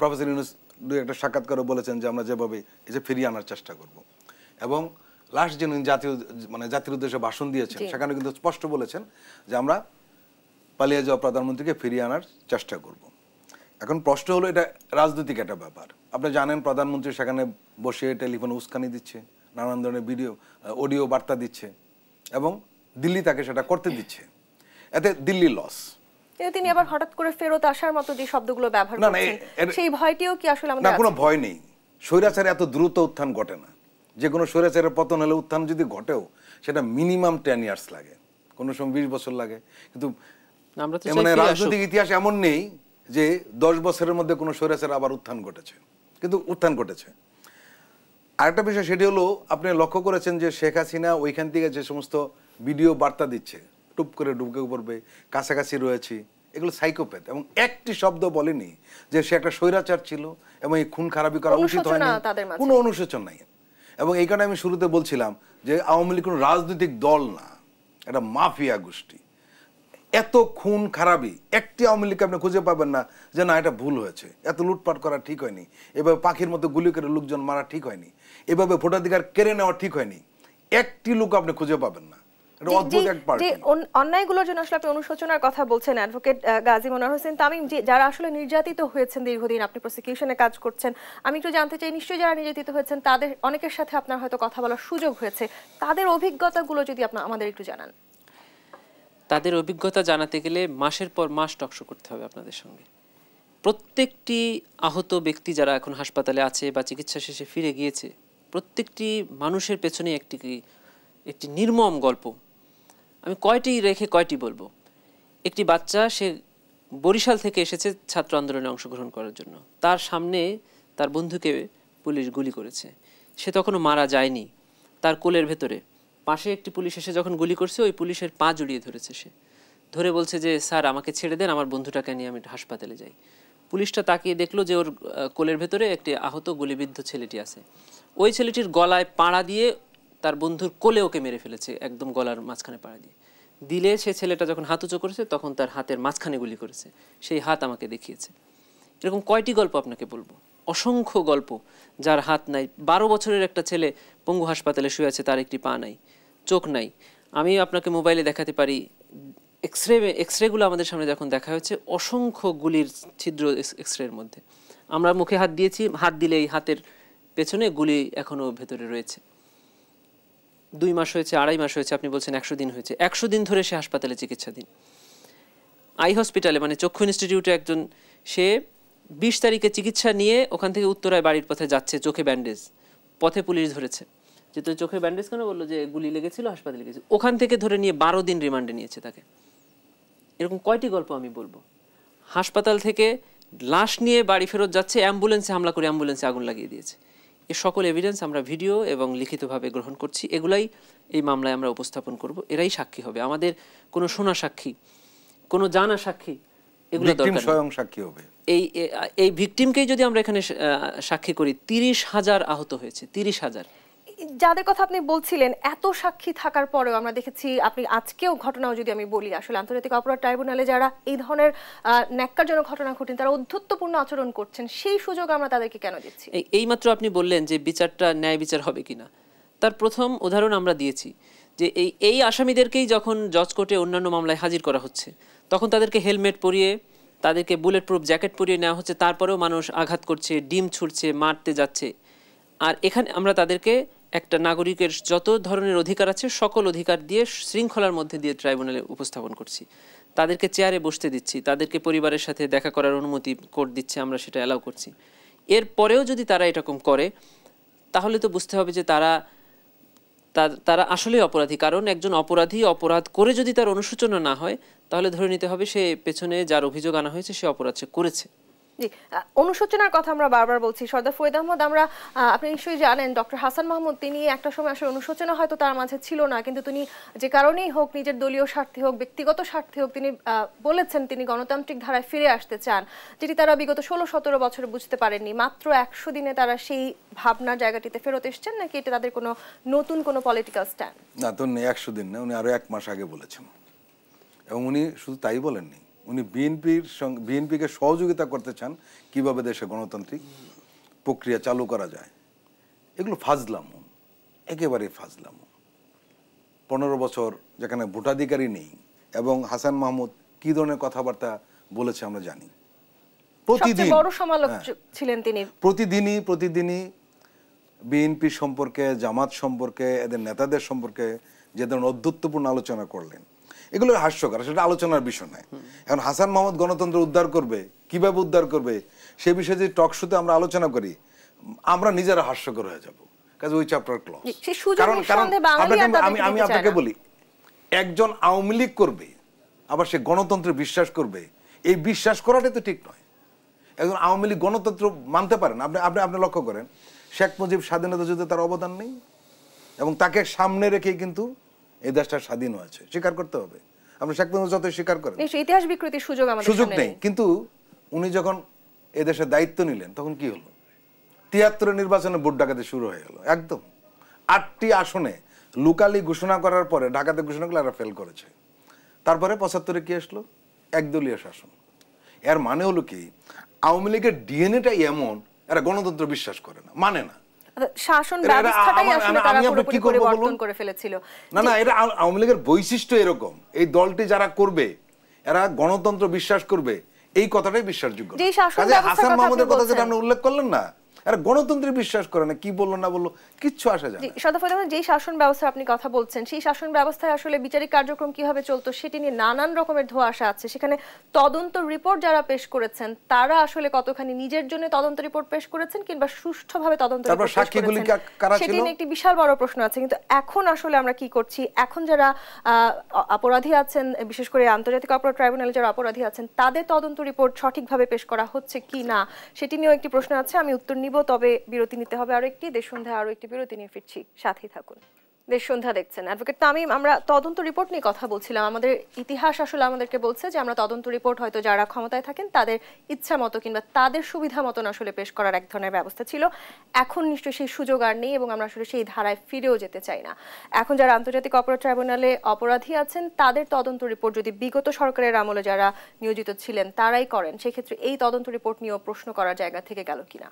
প্রফেসর ইউনুস দুই একটা সাক্ষাৎকারও বলেছেন যে আমরা যেভাবে এসে যে ফিরিয়ে আনার চেষ্টা করব এবং লাস্ট যে জাতীয় মানে জাতির উদ্দেশ্যে ভাষণ দিয়েছেন সেখানে কিন্তু স্পষ্ট বলেছেন যে আমরা পালিয়ে যাওয়া প্রধানমন্ত্রীকে ফিরিয়ে আনার চেষ্টা করব এখন প্রশ্ন হলো এটা রাজনৈতিক একটা ব্যাপার আপনি জানেন প্রধানমন্ত্রী সেখানে বসে টেলিফোন উস্কানি দিচ্ছে নানান ধরনের ভিডিও অডিও বার্তা দিচ্ছে এবং দিল্লি তাকে সেটা করতে দিচ্ছে এতে দিল্লি লস তিনি আবার হঠাৎ করে ফেরত আসার মতো যে শব্দগুলো ব্যবহার সেই ভয়টিও কি আসলে না কোনো ভয় নেই স্বৈরাচারে এত দ্রুত উত্থান ঘটে না যে কোনো স্বৈরাচারের পতন হলে উত্থান যদি ঘটেও সেটা মিনিমাম টেন ইয়ার্স লাগে কোনো সময় বিশ বছর লাগে কিন্তু মানে রাজনৈতিক ইতিহাস এমন নেই যে দশ বছরের মধ্যে কোনো স্বৈরাচার আবার উত্থান ঘটেছে কিন্তু উত্থান ঘটেছে আরেকটা বিষয় সেটি হলো আপনি লক্ষ্য করেছেন যে শেখ হাসিনা ওইখান থেকে যে সমস্ত ভিডিও বার্তা দিচ্ছে টুপ করে ডুবকে পড়বে কাছাকাছি রয়েছে এগুলো সাইকোপ্যাথ এবং একটি শব্দ বলেনি যে সে একটা স্বৈরাচার ছিল এবং এই খুন খারাপি করা উচিত হয়নি কোনো অনুশোচন নাই এবং এই কারণে আমি শুরুতে বলছিলাম যে আওয়ামী লীগ কোনো রাজনৈতিক দল না এটা মাফিয়া গোষ্ঠী এত খুন খারাপই একটি আওয়ামী লীগকে আপনি খুঁজে পাবেন না যে না এটা ভুল হয়েছে এত লুটপাট করা ঠিক হয়নি এভাবে পাখির মতো গুলি করে লোকজন মারা ঠিক হয়নি এভাবে ভোটাধিকার কেড়ে নেওয়া ঠিক হয়নি একটি লোক আপনি খুঁজে পাবেন না অন্যায়গুলোর জন্য আসলে আপনি অনুশোচনার কথা বলছেন অ্যাডভোকেট গাজী মনোয়ার হোসেন তামিম যে যারা আসলে নির্যাতিত হয়েছেন দীর্ঘদিন আপনি প্রসিকিউশনে কাজ করছেন আমি একটু জানতে চাই নিশ্চয়ই যারা নির্যাতিত হয়েছেন তাদের অনেকের সাথে আপনার হয়তো কথা বলার সুযোগ হয়েছে তাদের অভিজ্ঞতাগুলো যদি আপনার আমাদের একটু জানান তাদের অভিজ্ঞতা জানাতে গেলে মাসের পর মাস টকশো করতে হবে আপনাদের সঙ্গে প্রত্যেকটি আহত ব্যক্তি যারা এখন হাসপাতালে আছে বা চিকিৎসা শেষে ফিরে গিয়েছে প্রত্যেকটি মানুষের পেছনে একটি একটি নির্মম গল্প আমি কয়টি রেখে কয়টি বলবো একটি বাচ্চা সে বরিশাল থেকে এসেছে ছাত্র আন্দোলনে অংশগ্রহণ করার জন্য তার সামনে তার বন্ধুকে পুলিশ গুলি করেছে সে তখনও মারা যায়নি তার কোলের ভেতরে পাশে একটি পুলিশ এসে যখন গুলি করছে ওই পুলিশের পা জড়িয়ে ধরেছে সে ধরে বলছে যে স্যার আমাকে ছেড়ে দেন আমার বন্ধুটাকে নিয়ে আমি হাসপাতালে যাই পুলিশটা তাকিয়ে দেখলো যে ওর কোলের ভেতরে একটি আহত গুলিবিদ্ধ ছেলেটি আছে ওই ছেলেটির গলায় পাড়া দিয়ে তার বন্ধুর কোলে ওকে মেরে ফেলেছে একদম গলার মাঝখানে পাড়া দিয়ে দিলে সে ছেলেটা যখন হাত উঁচু করেছে তখন তার হাতের মাঝখানে গুলি করেছে সেই হাত আমাকে দেখিয়েছে এরকম কয়টি গল্প আপনাকে বলবো অসংখ্য গল্প যার হাত নাই বারো বছরের একটা ছেলে পঙ্গু হাসপাতালে শুয়ে আছে তার একটি পা নাই চোখ নাই আমি আপনাকে মোবাইলে দেখাতে পারি এক্স রে এক্স রেগুলো আমাদের সামনে যখন দেখা হয়েছে অসংখ্য গুলির ছিদ্র এক্স রের মধ্যে আমরা মুখে হাত দিয়েছি হাত দিলে এই হাতের পেছনে গুলি এখনও ভেতরে রয়েছে দুই মাস হয়েছে আড়াই মাস হয়েছে আপনি বলছেন একশো দিন হয়েছে একশো দিন ধরে সে হাসপাতালে চিকিৎসাধীন আই হসপিটালে মানে চক্ষু ইনস্টিটিউটে একজন সে বিশ তারিখে চিকিৎসা নিয়ে ওখান থেকে উত্তরায় বাড়ির পথে যাচ্ছে চোখে ব্যান্ডেজ পথে পুলিশ ধরেছে যে তোর চোখে ব্যান্ডেজ কেন বললো যে গুলি লেগেছিল হাসপাতালে গেছিল ওখান থেকে ধরে নিয়ে বারো দিন রিমান্ডে নিয়েছে তাকে এরকম কয়টি গল্প আমি বলবো হাসপাতাল থেকে লাশ নিয়ে বাড়ি ফেরত যাচ্ছে অ্যাম্বুলেন্সে হামলা করে অ্যাম্বুলেন্সে আগুন লাগিয়ে দিয়েছে এ সকল এভিডেন্স আমরা ভিডিও এবং লিখিতভাবে গ্রহণ করছি এগুলাই এই মামলায় আমরা উপস্থাপন করব এরাই সাক্ষী হবে আমাদের কোনো শোনা সাক্ষী কোনো জানা সাক্ষী এগুলো স্বয়ং সাক্ষী হবে এই এই ভিকটিমকেই যদি আমরা এখানে সাক্ষী করি তিরিশ হাজার আহত হয়েছে তিরিশ হাজার যাদের কথা আপনি বলছিলেন এত সাক্ষী থাকার পরেও আমরা দেখেছি আপনি আজকেও ঘটনাও যদি আমি বলি আসলে আন্তর্জাতিক অপরাধ ট্রাইব্যুনালে যারা এই ধরনের ন্যাক্কারজনক ঘটনা ঘটেন তারা অধ্যত্বপূর্ণ আচরণ করছেন সেই সুযোগ আমরা তাদেরকে কেন দিচ্ছি এইমাত্র আপনি বললেন যে বিচারটা ন্যায় বিচার হবে কিনা তার প্রথম উদাহরণ আমরা দিয়েছি যে এই এই আসামিদেরকেই যখন জজ কোর্টে অন্যান্য মামলায় হাজির করা হচ্ছে তখন তাদেরকে হেলমেট পরিয়ে তাদেরকে বুলেট প্রুফ জ্যাকেট পরিয়ে নেওয়া হচ্ছে তারপরেও মানুষ আঘাত করছে ডিম ছুটছে মারতে যাচ্ছে আর এখানে আমরা তাদেরকে একটা নাগরিকের যত ধরনের অধিকার আছে সকল অধিকার দিয়ে শৃঙ্খলার মধ্যে দিয়ে ট্রাইব্যুনালে উপস্থাপন করছি তাদেরকে চেয়ারে বসতে দিচ্ছি তাদেরকে পরিবারের সাথে দেখা করার অনুমতি কোর্ট দিচ্ছে আমরা সেটা অ্যালাউ করছি এর পরেও যদি তারা এরকম করে তাহলে তো বুঝতে হবে যে তারা তারা আসলেই অপরাধী কারণ একজন অপরাধী অপরাধ করে যদি তার অনুশোচনা না হয় তাহলে ধরে নিতে হবে সে পেছনে যার অভিযোগ আনা হয়েছে সে অপরাধ সে করেছে জি অনুশোচনার কথা আমরা বারবার বলছি সর্দার ফৈদ আহমদ আমরা আপনি নিশ্চয়ই জানেন ডক্টর হাসান মাহমুদ তিনি একটা সময় আসলে অনুশোচনা হয়তো তার মাঝে ছিল না কিন্তু তিনি যে কারণেই হোক নিজের দলীয় স্বার্থে হোক ব্যক্তিগত স্বার্থে হোক তিনি বলেছেন তিনি গণতান্ত্রিক ধারায় ফিরে আসতে চান যেটি তারা বিগত ষোলো সতেরো বছরে বুঝতে পারেননি মাত্র একশো দিনে তারা সেই ভাবনার জায়গাটিতে ফেরত এসছেন নাকি এটা তাদের কোনো নতুন কোনো পলিটিক্যাল স্ট্যান্ড না তো একশো দিন না উনি আরো এক মাস আগে বলেছেন এবং উনি শুধু তাই বলেননি উনি বিএনপির সঙ্গে বিএনপিকে সহযোগিতা করতে চান কিভাবে দেশে গণতান্ত্রিক প্রক্রিয়া চালু করা যায় এগুলো ফাজলাম একেবারে ফাজলাম পনেরো বছর যেখানে ভোটাধিকারী নেই এবং হাসান মাহমুদ কি ধরনের কথাবার্তা বলেছে আমরা জানি প্রতিদিন হ্যাঁ। ছিলেন তিনি প্রতিদিনই প্রতিদিনই বিএনপি সম্পর্কে জামাত সম্পর্কে এদের নেতাদের সম্পর্কে যে ধরনের অধ্যত্বপূর্ণ আলোচনা করলেন এগুলো হাস্যকর সেটা আলোচনার বিষয় নয় এখন হাসান মোহাম্মদ গণতন্ত্র উদ্ধার করবে কিভাবে উদ্ধার করবে সে বিষয়ে যে টক শোতে আমরা আলোচনা করি আমরা নিজেরা হাস্যকর হয়ে যাব কাজে ওই চ্যাপ্টার আমি আমি আপনাকে বলি একজন আওয়ামী লীগ করবে আবার সে গণতন্ত্রে বিশ্বাস করবে এই বিশ্বাস করাটাই তো ঠিক নয় একজন আওয়ামী লীগ গণতন্ত্র মানতে পারেন আপনি আপনি আপনি লক্ষ্য করেন শেখ মুজিব স্বাধীনতা যুদ্ধে তার অবদান নেই এবং তাকে সামনে রেখে কিন্তু এই দেশটা স্বাধীন হয়েছে স্বীকার করতে হবে আপনি শেখ মুজিবুর যত স্বীকার করেন ইতিহাস বিকৃতির সুযোগ আমাদের সুযোগ নেই কিন্তু উনি যখন এ দেশে দায়িত্ব নিলেন তখন কি হলো তিয়াত্তর নির্বাচনে ভোট ডাকাতে শুরু হয়ে গেল একদম আটটি আসনে লোকালি ঘোষণা করার পরে ঢাকাতে ঘোষণা করলে এরা ফেল করেছে তারপরে পঁচাত্তরে কি আসলো একদলীয় শাসন এর মানে হলো কি আওয়ামী লীগের ডিএনএটাই এমন এরা গণতন্ত্র বিশ্বাস করে না মানে না আচ্ছা, শাসন ব্যবস্থাটাই আসলে তারা পুরোপুরি পরিবর্তন করে ফেলেছিল না না এটা আওয়ামী লীগের বৈশিষ্ট্য এরকম এই দলটি যারা করবে এরা গণতন্ত্র বিশ্বাস করবে এই কথাটাই বিশ্বাসযোগ্য হাসান মাহমুদের কথা যেটা আপনি উল্লেখ করলেন না আর গণতন্ত্রে বিশ্বাস করে না কি বললো না বললো কিচ্ছু আসা যায় সদাফত যে শাসন ব্যবস্থা আপনি কথা বলছেন সেই শাসন ব্যবস্থায় আসলে বিচারিক কার্যক্রম কিভাবে চলতো সেটি নিয়ে নানান রকমের আসা আছে সেখানে তদন্ত রিপোর্ট যারা পেশ করেছেন তারা আসলে কতখানি নিজের জন্য তদন্ত রিপোর্ট পেশ করেছেন কিংবা সুষ্ঠুভাবে তদন্ত রিপোর্ট সাক্ষীগুলি কারা ছিল সেটি নিয়ে একটি বিশাল বড় প্রশ্ন আছে কিন্তু এখন আসলে আমরা কি করছি এখন যারা অপরাধী আছেন বিশেষ করে আন্তর্জাতিক অপরাধ ট্রাইব্যুনালে যারা অপরাধী আছেন তাদের তদন্ত রিপোর্ট সঠিকভাবে পেশ করা হচ্ছে কি না সেটি নিয়েও একটি প্রশ্ন আছে আমি উত্তর নিব দিব তবে বিরতি নিতে হবে আরো একটি দেশ সন্ধ্যা আরও একটি বিরতি নিয়ে ফিরছি সাথেই থাকুন দেশ সন্ধ্যা দেখছেন অ্যাডভোকেট তামিম আমরা তদন্ত রিপোর্ট নিয়ে কথা বলছিলাম আমাদের ইতিহাস আসলে আমাদেরকে বলছে যে আমরা তদন্ত রিপোর্ট হয়তো যারা ক্ষমতায় থাকেন তাদের ইচ্ছা মতো কিংবা তাদের সুবিধা মতন আসলে পেশ করার এক ধরনের ব্যবস্থা ছিল এখন নিশ্চয়ই সেই সুযোগ আর নেই এবং আমরা আসলে সেই ধারায় ফিরেও যেতে চাই না এখন যারা আন্তর্জাতিক অপরাধ ট্রাইব্যুনালে অপরাধী আছেন তাদের তদন্ত রিপোর্ট যদি বিগত সরকারের আমলে যারা নিয়োজিত ছিলেন তারাই করেন সেক্ষেত্রে এই তদন্ত রিপোর্ট নিয়েও প্রশ্ন করার জায়গা থেকে গেল কিনা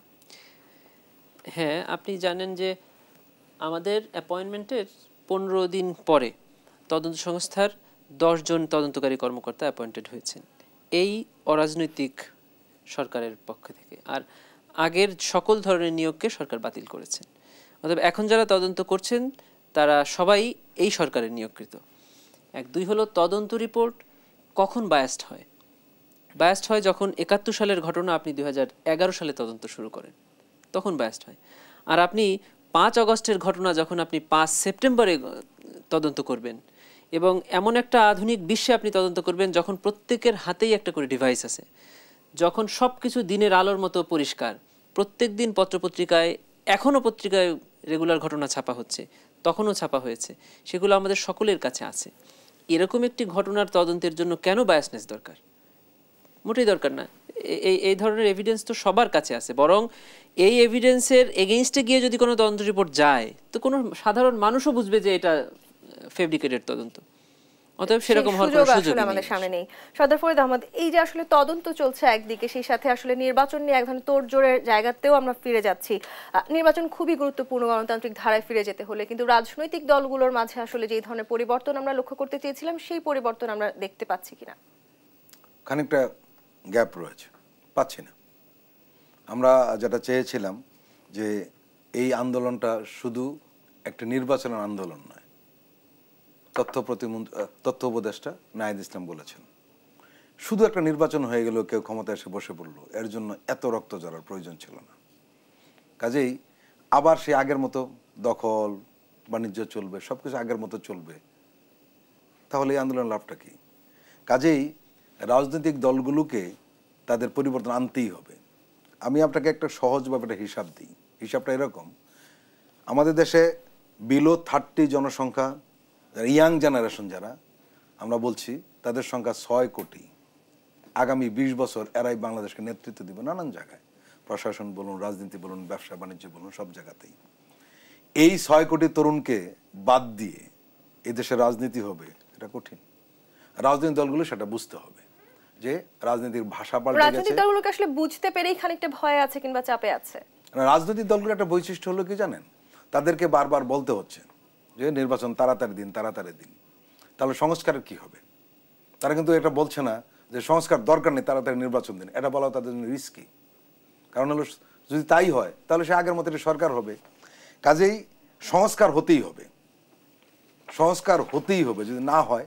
হ্যাঁ আপনি জানেন যে আমাদের অ্যাপয়েন্টমেন্টের পনেরো দিন পরে তদন্ত সংস্থার দশজন তদন্তকারী কর্মকর্তা অ্যাপয়েন্টেড হয়েছেন এই অরাজনৈতিক সরকারের পক্ষ থেকে আর আগের সকল ধরনের নিয়োগকে সরকার বাতিল করেছেন অর্থাৎ এখন যারা তদন্ত করছেন তারা সবাই এই সরকারের নিয়োগকৃত এক দুই হলো তদন্ত রিপোর্ট কখন বায়াস্ট হয় বায়াস্ট হয় যখন একাত্তর সালের ঘটনা আপনি দুই সালে তদন্ত শুরু করেন তখন বায়াসড হয় আর আপনি পাঁচ অগস্টের ঘটনা যখন আপনি পাঁচ সেপ্টেম্বরে তদন্ত করবেন এবং এমন একটা আধুনিক বিশ্বে আপনি তদন্ত করবেন যখন প্রত্যেকের হাতেই একটা করে ডিভাইস আছে যখন সব কিছু দিনের আলোর মতো পরিষ্কার প্রত্যেক দিন পত্রপত্রিকায় এখনও পত্রিকায় রেগুলার ঘটনা ছাপা হচ্ছে তখনও ছাপা হয়েছে সেগুলো আমাদের সকলের কাছে আছে এরকম একটি ঘটনার তদন্তের জন্য কেন বায়াসনেস দরকার মোটেই দরকার না এই এই ধরনের এভিডেন্স তো সবার কাছে আছে বরং এই এভিডেন্সের এগেইনস্টে গিয়ে যদি কোনো তদন্ত রিপোর্ট যায় তো কোনো সাধারণ মানুষও বুঝবে যে এটা ফেব্রিকেটেড তদন্ত সেই সাথে আসলে নির্বাচন নিয়ে এক ধরনের জায়গাতেও আমরা ফিরে যাচ্ছি নির্বাচন খুবই গুরুত্বপূর্ণ গণতান্ত্রিক ধারায় ফিরে যেতে হলে কিন্তু রাজনৈতিক দলগুলোর মাঝে আসলে যে ধরনের পরিবর্তন আমরা লক্ষ্য করতে চেয়েছিলাম সেই পরিবর্তন আমরা দেখতে পাচ্ছি কিনা খানিকটা গ্যাপ রয়েছে পাচ্ছি না আমরা যেটা চেয়েছিলাম যে এই আন্দোলনটা শুধু একটা নির্বাচনের আন্দোলন নয় তথ্য প্রতিমন্ত্রী তথ্য উপদেষ্টা নায়েদ ইসলাম বলেছেন শুধু একটা নির্বাচন হয়ে গেল কেউ ক্ষমতায় এসে বসে পড়ল এর জন্য এত রক্ত জড়ার প্রয়োজন ছিল না কাজেই আবার সে আগের মতো দখল বাণিজ্য চলবে সব কিছু আগের মতো চলবে তাহলে এই আন্দোলন লাভটা কি কাজেই রাজনৈতিক দলগুলোকে তাদের পরিবর্তন আনতেই হবে আমি আপনাকে একটা সহজভাবে একটা হিসাব দিই হিসাবটা এরকম আমাদের দেশে বিলো থার্টি জনসংখ্যা ইয়াং জেনারেশন যারা আমরা বলছি তাদের সংখ্যা ছয় কোটি আগামী বিশ বছর এরাই বাংলাদেশকে নেতৃত্ব দিবে নানান জায়গায় প্রশাসন বলুন রাজনীতি বলুন ব্যবসা বাণিজ্য বলুন সব জায়গাতেই এই ছয় কোটি তরুণকে বাদ দিয়ে এদেশে রাজনীতি হবে এটা কঠিন রাজনৈতিক দলগুলো সেটা বুঝতে হবে যে রাজনীতির ভাষা পাল্টে গেছে রাজনৈতিক দলগুলোকে আসলে বুঝতে পেরেই খানিকটা ভয় আছে কিংবা চাপে আছে রাজনৈতিক দলগুলোর একটা বৈশিষ্ট্য হলো কি জানেন তাদেরকে বারবার বলতে হচ্ছে যে নির্বাচন তাড়াতাড়ি দিন তাড়াতাড়ি দিন তাহলে সংস্কারের কি হবে তারা কিন্তু এটা বলছে না যে সংস্কার দরকার নেই তাড়াতাড়ি নির্বাচন দিন এটা বলা তাদের জন্য রিস্কি কারণ হলো যদি তাই হয় তাহলে সে আগের মতো সরকার হবে কাজেই সংস্কার হতেই হবে সংস্কার হতেই হবে যদি না হয়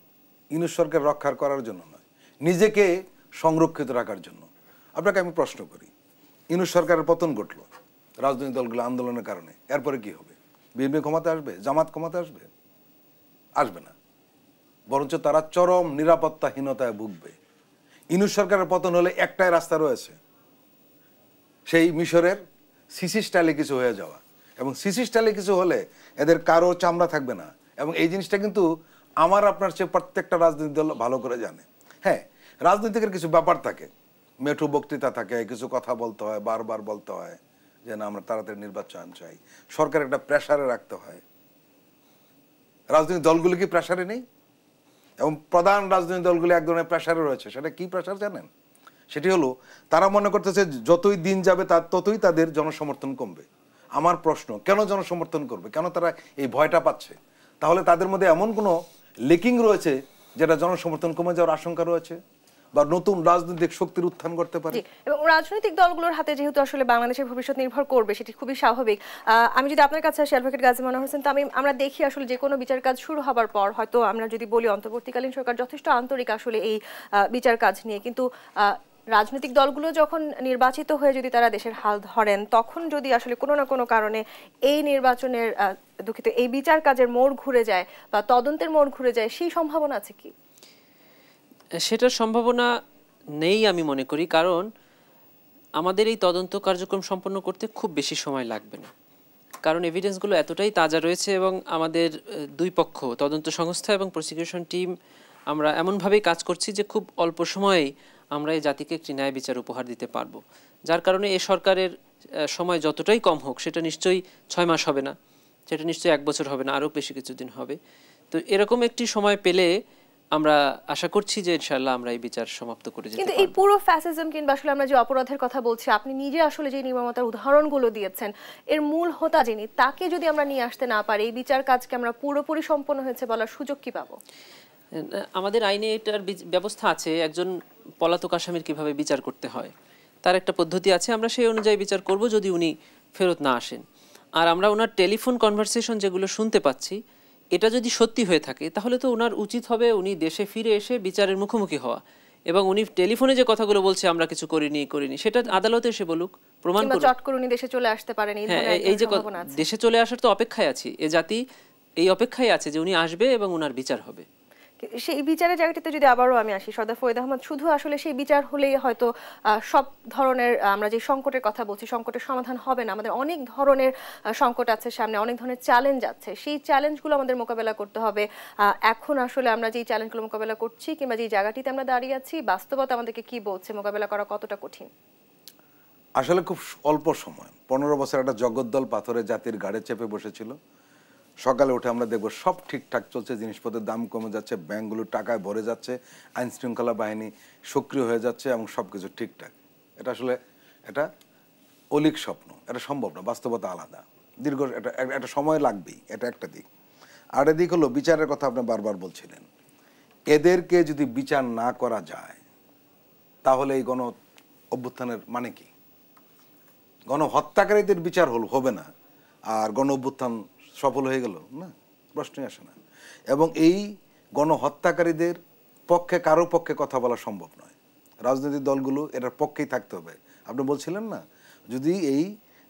ইউনুস সরকার রক্ষা করার জন্য নয় নিজেকে সংরক্ষিত রাখার জন্য আপনাকে আমি প্রশ্ন করি ইনু সরকারের পতন ঘটল রাজনৈতিক দলগুলো আন্দোলনের কারণে এরপরে কি হবে বিএনপি ক্ষমতা আসবে জামাত ক্ষমতা আসবে আসবে না বরঞ্চ তারা চরম নিরাপত্তাহীনতায় ভুগবে ইনু সরকারের পতন হলে একটাই রাস্তা রয়েছে সেই মিশরের সিসি স্টাইলে কিছু হয়ে যাওয়া এবং সিসি স্টাইলে কিছু হলে এদের কারো চামড়া থাকবে না এবং এই জিনিসটা কিন্তু আমার আপনার সে প্রত্যেকটা রাজনৈতিক দল ভালো করে জানে হ্যাঁ রাজনীতিকের কিছু ব্যাপার থাকে মেঠু বক্তৃতা থাকে কিছু কথা বলতে হয় বারবার বলতে হয় যে না আমরা তাড়াতাড়ি নির্বাচন চাই সরকার একটা প্রেশারে রাখতে হয় রাজনৈতিক দলগুলি কি প্রেশারে নেই এবং প্রধান রাজনৈতিক দলগুলি এক ধরনের প্রেশারে রয়েছে সেটা কি প্রেশার জানেন সেটি হলো তারা মনে করতেছে যতই দিন যাবে তার ততই তাদের জনসমর্থন কমবে আমার প্রশ্ন কেন জনসমর্থন করবে কেন তারা এই ভয়টা পাচ্ছে তাহলে তাদের মধ্যে এমন কোনো লেকিং রয়েছে যেটা জনসমর্থন কমে যাওয়ার আশঙ্কা রয়েছে বা নতুন রাজনৈতিক শক্তির উত্থান করতে পারে এবং রাজনৈতিক দলগুলোর হাতে যেহেতু আসলে বাংলাদেশের ভবিষ্যৎ নির্ভর করবে সেটি খুবই স্বাভাবিক আমি যদি আপনার কাছে আসি অ্যাডভোকেট গাজী মনোহর হোসেন আমি আমরা দেখি আসলে যে কোনো বিচার কাজ শুরু হবার পর হয়তো আমরা যদি বলি অন্তর্বর্তীকালীন সরকার যথেষ্ট আন্তরিক আসলে এই বিচার কাজ নিয়ে কিন্তু রাজনৈতিক দলগুলো যখন নির্বাচিত হয়ে যদি তারা দেশের হাল ধরেন তখন যদি আসলে কোনো না কোনো কারণে এই নির্বাচনের দুঃখিত এই বিচার কাজের মোড় ঘুরে যায় বা তদন্তের মোড় ঘুরে যায় সেই সম্ভাবনা আছে কি সেটার সম্ভাবনা নেই আমি মনে করি কারণ আমাদের এই তদন্ত কার্যক্রম সম্পন্ন করতে খুব বেশি সময় লাগবে না কারণ এভিডেন্সগুলো এতটাই তাজা রয়েছে এবং আমাদের দুই পক্ষ তদন্ত সংস্থা এবং প্রসিকিউশন টিম আমরা এমনভাবেই কাজ করছি যে খুব অল্প সময়ে আমরা এই জাতিকে একটি ন্যায় বিচার উপহার দিতে পারবো যার কারণে এ সরকারের সময় যতটাই কম হোক সেটা নিশ্চয়ই ছয় মাস হবে না সেটা নিশ্চয়ই এক বছর হবে না আরও বেশি কিছুদিন হবে তো এরকম একটি সময় পেলে আমরা আশা করছি যে ইনশাআল্লাহ আমরা এই বিচার সমাপ্ত করে যেতে কিন্তু এই পুরো ফ্যাসিজম কিংবা আসলে আমরা যে অপরাধের কথা বলছি আপনি নিজে আসলে যে নির্মমতার উদাহরণগুলো দিয়েছেন এর মূল হোতা যিনি তাকে যদি আমরা নিয়ে আসতে না পারি এই বিচার কাজকে আমরা পুরোপুরি সম্পন্ন হয়েছে বলার সুযোগ কি পাবো আমাদের আইনে এটার ব্যবস্থা আছে একজন পলাতক আসামির কিভাবে বিচার করতে হয় তার একটা পদ্ধতি আছে আমরা সেই অনুযায়ী বিচার করব যদি উনি ফেরত না আসেন আর আমরা ওনার টেলিফোন কনভারসেশন যেগুলো শুনতে পাচ্ছি এটা যদি সত্যি হয়ে থাকে তাহলে তো ওনার উচিত হবে উনি দেশে ফিরে এসে বিচারের মুখোমুখি হওয়া এবং উনি টেলিফোনে যে কথাগুলো বলছে আমরা কিছু করিনি করিনি সেটা আদালতে এসে বলুক প্রমাণ করুক চট করে উনি দেশে চলে আসতে পারেন এই হ্যাঁ, যে দেশে চলে আসার তো অপেক্ষায় আছি এ জাতি এই অপেক্ষায় আছে যে উনি আসবে এবং ওনার বিচার হবে সেই বিচারের জায়গাটিতে যদি আবারও আমি আসি সর্দার ফৈদ আহমদ শুধু আসলে সেই বিচার হলেই হয়তো সব ধরনের আমরা যে সংকটের কথা বলছি সংকটের সমাধান হবে না আমাদের অনেক ধরনের সংকট আছে সামনে অনেক ধরনের চ্যালেঞ্জ আছে সেই চ্যালেঞ্জগুলো আমাদের মোকাবেলা করতে হবে এখন আসলে আমরা যেই চ্যালেঞ্জগুলো মোকাবেলা করছি কিংবা যে জায়গাটিতে আমরা দাঁড়িয়ে আছি বাস্তবতা আমাদেরকে কি বলছে মোকাবেলা করা কতটা কঠিন আসলে খুব অল্প সময় পনেরো বছর একটা জগদ্দল পাথরে জাতির গাড়ে চেপে বসেছিল সকালে উঠে আমরা দেখব সব ঠিকঠাক চলছে জিনিসপত্রের দাম কমে যাচ্ছে ব্যাঙ্কগুলো টাকায় ভরে যাচ্ছে আইন শৃঙ্খলা বাহিনী সক্রিয় হয়ে যাচ্ছে এবং সব কিছু ঠিকঠাক এটা আসলে এটা অলিক স্বপ্ন এটা সম্ভব না বাস্তবতা আলাদা দীর্ঘ এটা একটা সময় লাগবেই এটা একটা দিক আর দিক হলো বিচারের কথা আপনি বারবার বলছিলেন এদেরকে যদি বিচার না করা যায় তাহলে এই গণ অভ্যুত্থানের মানে কি গণহত্যাকারীদের বিচার হল হবে না আর গণ অভ্যুত্থান সফল হয়ে গেল না প্রশ্নই আসে না এবং এই গণহত্যাকারীদের পক্ষে কারো পক্ষে কথা বলা সম্ভব নয় রাজনৈতিক দলগুলো এটার পক্ষেই থাকতে হবে আপনি বলছিলেন না যদি এই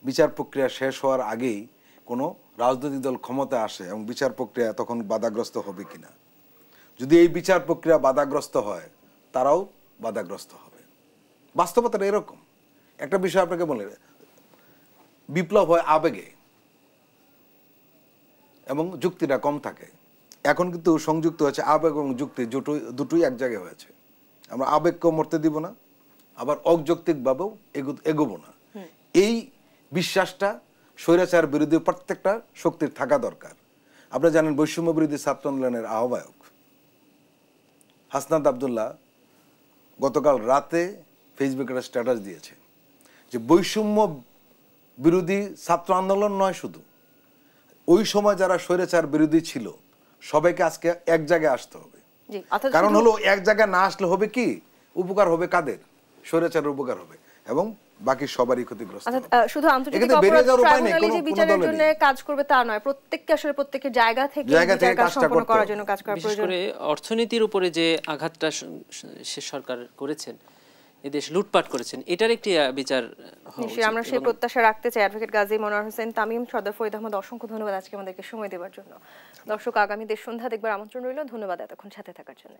বিচার প্রক্রিয়া শেষ হওয়ার আগেই কোনো রাজনৈতিক দল ক্ষমতা আসে এবং বিচার প্রক্রিয়া তখন বাধাগ্রস্ত হবে কি না যদি এই বিচার প্রক্রিয়া বাধাগ্রস্ত হয় তারাও বাধাগ্রস্ত হবে বাস্তবতাটা এরকম একটা বিষয় আপনাকে বলে বিপ্লব হয় আবেগে এবং যুক্তিটা কম থাকে এখন কিন্তু সংযুক্ত হয়েছে আবেগ এবং যুক্তি দুটোই দুটোই এক জায়গায় হয়েছে আমরা আবেগকেও মরতে দিব না আবার অযৌক্তিকভাবেও এগোবো না এই বিশ্বাসটা স্বৈরাচার বিরোধী প্রত্যেকটা শক্তির থাকা দরকার আপনারা জানেন বৈষম্য বিরোধী ছাত্র আন্দোলনের আহ্বায়ক হাসনাদ আবদুল্লাহ গতকাল রাতে ফেসবুকে একটা স্ট্যাটাস দিয়েছে যে বৈষম্য বিরোধী ছাত্র আন্দোলন নয় শুধু ওই সময় যারা স্বৈরাচার বিরোধী ছিল সবাইকে আজকে এক জায়গায় আসতে হবে কারণ হলো এক জায়গায় না আসলে হবে কি উপকার হবে কাদের স্বৈরাচারের উপকার হবে এবং বাকি সবারই ক্ষতিগ্রস্ত শুধু কাজ করবে তা নয় প্রত্যেককে আসলে জায়গা থেকে জায়গা থেকে কাজটা করার জন্য কাজ করা প্রয়োজন অর্থনীতির উপরে যে আঘাতটা সে সরকার করেছেন এদেশ লুটপাট করেছেন এটার একটি বিচার নিশ্চয়ই আমরা সেই প্রত্যাশা রাখতে চাই অ্যাডভোকেট গাজী মনোয়ার হোসেন তামিম সর্দার ফৈদ আহমদ অসংখ্য ধন্যবাদ আজকে আমাদেরকে সময় দেওয়ার জন্য দর্শক আগামী দেশ সন্ধ্যা দেখবার আমন্ত্রণ রইল ধন্যবাদ এতক্ষণ সাথে থাকার জন্য